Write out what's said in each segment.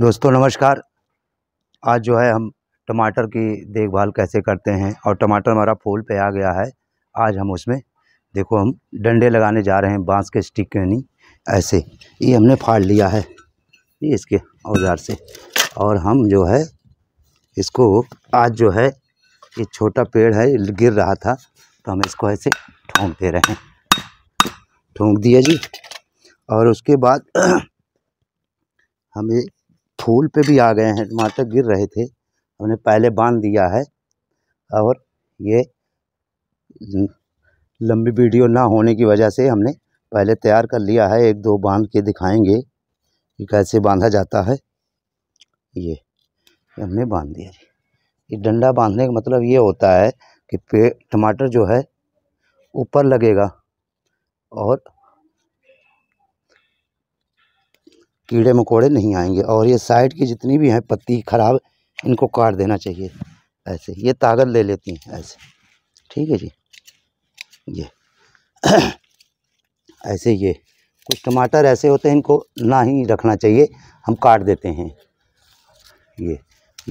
दोस्तों नमस्कार आज जो है हम टमाटर की देखभाल कैसे करते हैं और टमाटर हमारा फूल पे आ गया है आज हम उसमें देखो हम डंडे लगाने जा रहे हैं बांस के स्टिक के नहीं ऐसे ये हमने फाड़ लिया है ये इसके औजार से और हम जो है इसको आज जो है ये छोटा पेड़ है गिर रहा था तो हम इसको ऐसे ठोंक दे रहे हैं ठोंक दिया जी और उसके बाद हम ये फूल पे भी आ गए हैं टमाटर गिर रहे थे हमने पहले बांध दिया है और ये लंबी वीडियो ना होने की वजह से हमने पहले तैयार कर लिया है एक दो बांध के दिखाएंगे कि कैसे बांधा जाता है ये हमने बांध दिया जी ये डंडा बांधने का मतलब ये होता है कि पे टमाटर जो है ऊपर लगेगा और कीड़े मकोड़े नहीं आएंगे और ये साइड की जितनी भी हैं पत्ती ख़राब इनको काट देना चाहिए ऐसे ये ताकत ले लेती हैं ऐसे ठीक है जी ये ऐसे ये कुछ टमाटर ऐसे होते हैं इनको ना ही रखना चाहिए हम काट देते हैं ये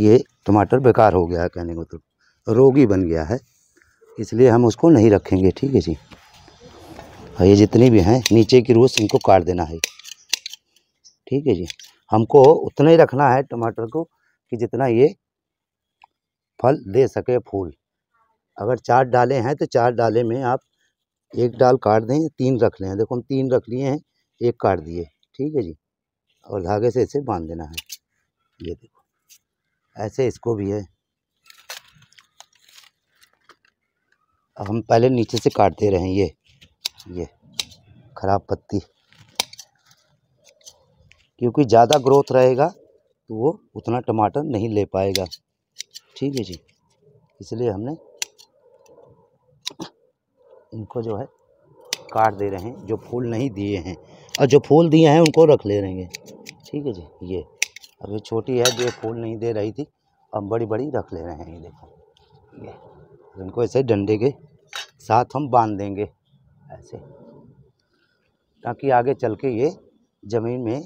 ये टमाटर बेकार हो गया है कहने को तो रोगी बन गया है इसलिए हम उसको नहीं रखेंगे ठीक है जी और ये जितनी भी हैं नीचे की रोज इनको काट देना है ठीक है जी हमको उतना ही रखना है टमाटर को कि जितना ये फल दे सके फूल अगर चार डाले हैं तो चार डाले में आप एक डाल काट दें तीन रख लें देखो हम तीन रख लिए हैं एक काट दिए ठीक है जी और धागे से इसे बांध देना है ये देखो ऐसे इसको भी है अब हम पहले नीचे से काटते रहें ये ये खराब पत्ती क्योंकि ज़्यादा ग्रोथ रहेगा तो वो उतना टमाटर नहीं ले पाएगा ठीक है जी इसलिए हमने इनको जो है काट दे रहे हैं जो फूल नहीं दिए हैं और जो फूल दिए हैं उनको रख ले रहेंगे ठीक है जी ये अब ये छोटी है जो फूल नहीं दे रही थी हम बड़ी बड़ी रख ले रहे हैं ये देखो ये इनको ऐसे डंडे के साथ हम बांध देंगे ऐसे ताकि आगे चल के ये ज़मीन में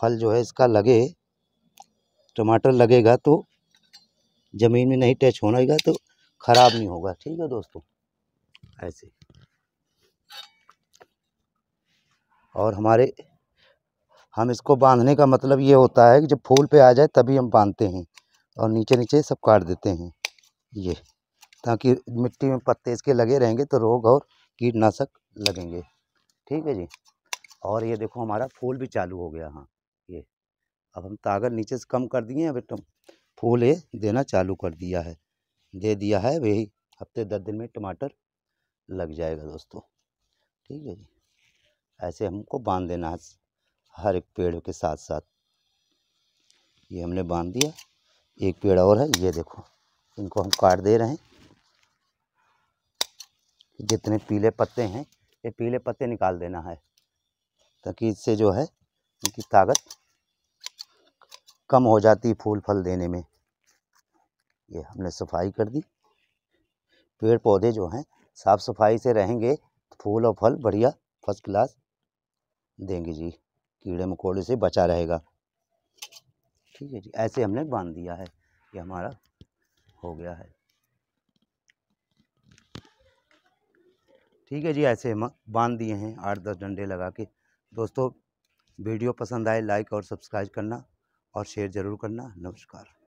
फल जो है इसका लगे टमाटर लगेगा तो ज़मीन में नहीं टच होनेगा तो ख़राब नहीं होगा ठीक है दोस्तों ऐसे और हमारे हम इसको बांधने का मतलब ये होता है कि जब फूल पे आ जाए तभी हम बांधते हैं और नीचे नीचे सब काट देते हैं ये ताकि मिट्टी में पत्ते इसके लगे रहेंगे तो रोग और कीटनाशक लगेंगे ठीक है जी और ये देखो हमारा फूल भी चालू हो गया हाँ ये अब हम तागर नीचे से कम कर दिए अब एक फूल ये देना चालू कर दिया है दे दिया है वही हफ्ते दस दिन में टमाटर लग जाएगा दोस्तों ठीक है जी ऐसे हमको बांध देना है हर एक पेड़ के साथ साथ ये हमने बांध दिया एक पेड़ और है ये देखो इनको हम काट दे रहे हैं जितने पीले पत्ते हैं ये पीले पत्ते निकाल देना है ताकि इससे जो है की ताकत कम हो जाती है फूल फल देने में ये हमने सफाई कर दी पेड़ पौधे जो हैं साफ़ सफाई से रहेंगे तो फूल और फल बढ़िया फर्स्ट क्लास देंगे जी कीड़े मकोड़े से बचा रहेगा ठीक है जी ऐसे हमने बांध दिया है ये हमारा हो गया है ठीक है जी ऐसे हम बांध दिए हैं आठ दस डंडे लगा के दोस्तों वीडियो पसंद आए लाइक और सब्सक्राइब करना और शेयर ज़रूर करना नमस्कार